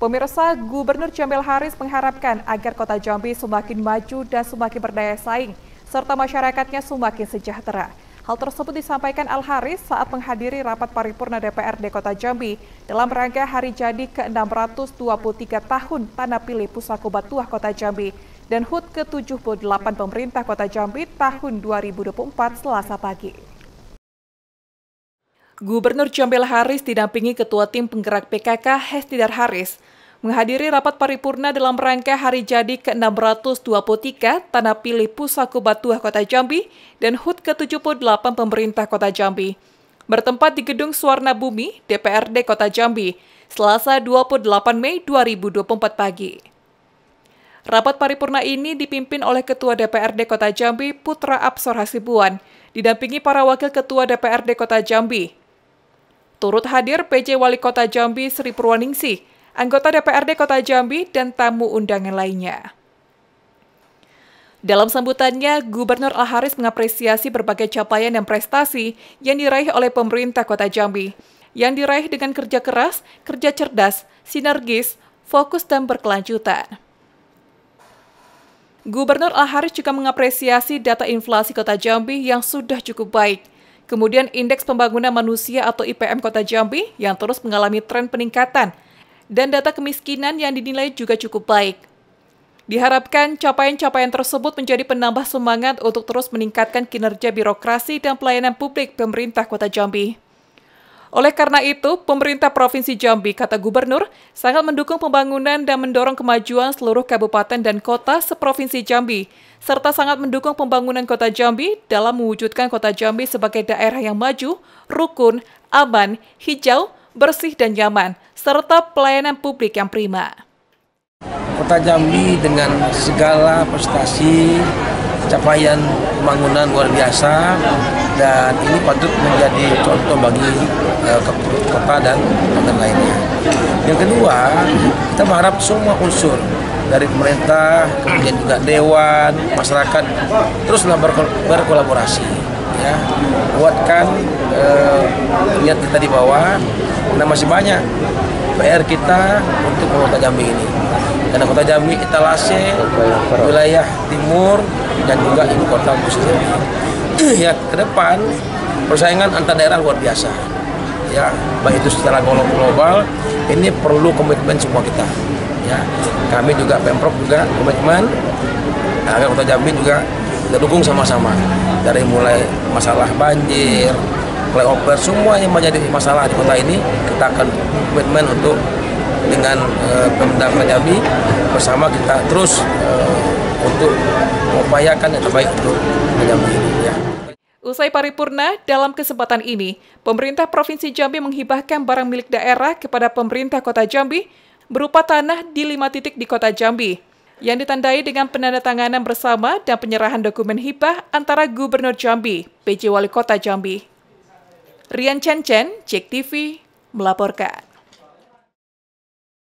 Pemirsa, Gubernur Jamil Haris mengharapkan agar kota Jambi semakin maju dan semakin berdaya saing, serta masyarakatnya semakin sejahtera. Hal tersebut disampaikan Al Haris saat menghadiri rapat paripurna DPRD Kota Jambi dalam rangka hari jadi ke-623 tahun Tanah Pilih Pusako Batuah Kota Jambi dan HUT ke-78 Pemerintah Kota Jambi tahun 2024 Selasa pagi. Gubernur Jambil Haris didampingi Ketua Tim Penggerak PKK Hestidar Haris menghadiri rapat paripurna dalam rangka hari jadi ke-623 Tanah Pilih Pusako Batuah Kota Jambi dan HUT ke-78 Pemerintah Kota Jambi. Bertempat di Gedung Suwarna Bumi, DPRD Kota Jambi, Selasa 28 Mei 2024 pagi. Rapat paripurna ini dipimpin oleh Ketua DPRD Kota Jambi Putra Absor Hasibuan, didampingi para Wakil Ketua DPRD Kota Jambi, Turut hadir PJ Wali Kota Jambi Sri Purwaningsih, anggota DPRD Kota Jambi, dan tamu undangan lainnya. Dalam sambutannya, Gubernur Al Haris mengapresiasi berbagai capaian dan prestasi yang diraih oleh pemerintah Kota Jambi, yang diraih dengan kerja keras, kerja cerdas, sinergis, fokus, dan berkelanjutan. Gubernur Al Haris juga mengapresiasi data inflasi Kota Jambi yang sudah cukup baik, Kemudian Indeks Pembangunan Manusia atau IPM Kota Jambi yang terus mengalami tren peningkatan. Dan data kemiskinan yang dinilai juga cukup baik. Diharapkan capaian-capaian tersebut menjadi penambah semangat untuk terus meningkatkan kinerja birokrasi dan pelayanan publik pemerintah Kota Jambi. Oleh karena itu, pemerintah Provinsi Jambi, kata Gubernur, sangat mendukung pembangunan dan mendorong kemajuan seluruh kabupaten dan kota seprovinsi Jambi, serta sangat mendukung pembangunan kota Jambi dalam mewujudkan kota Jambi sebagai daerah yang maju, rukun, aman, hijau, bersih dan nyaman, serta pelayanan publik yang prima. Kota Jambi dengan segala prestasi, capaian pembangunan luar biasa, dan ini patut menjadi contoh bagi uh, kota dan kota lainnya. Yang kedua, kita berharap semua unsur dari pemerintah, kemudian juga dewan, masyarakat teruslah berkol berkolaborasi ya. Buatkan uh, eh, niat kita di bawah karena masih banyak PR kita untuk Kota Jambi ini. Karena Kota Jambi etalase wilayah timur dan juga ibu kota Muslim ya ke depan persaingan antar daerah luar biasa ya baik itu secara global ini perlu komitmen semua kita ya kami juga pemprov juga komitmen agar kota Jambi juga kita dukung sama-sama dari mulai masalah banjir flyover semua yang menjadi masalah di kota ini kita akan komitmen untuk dengan e, Pemda Jambi bersama kita terus e, untuk mengupayakan yang terbaik untuk menyambut ya. Usai paripurna, dalam kesempatan ini, pemerintah Provinsi Jambi menghibahkan barang milik daerah kepada pemerintah kota Jambi berupa tanah di lima titik di kota Jambi, yang ditandai dengan penandatanganan bersama dan penyerahan dokumen hibah antara Gubernur Jambi, PJ Wali Kota Jambi. Rian Chen Chen, Cek TV, melaporkan.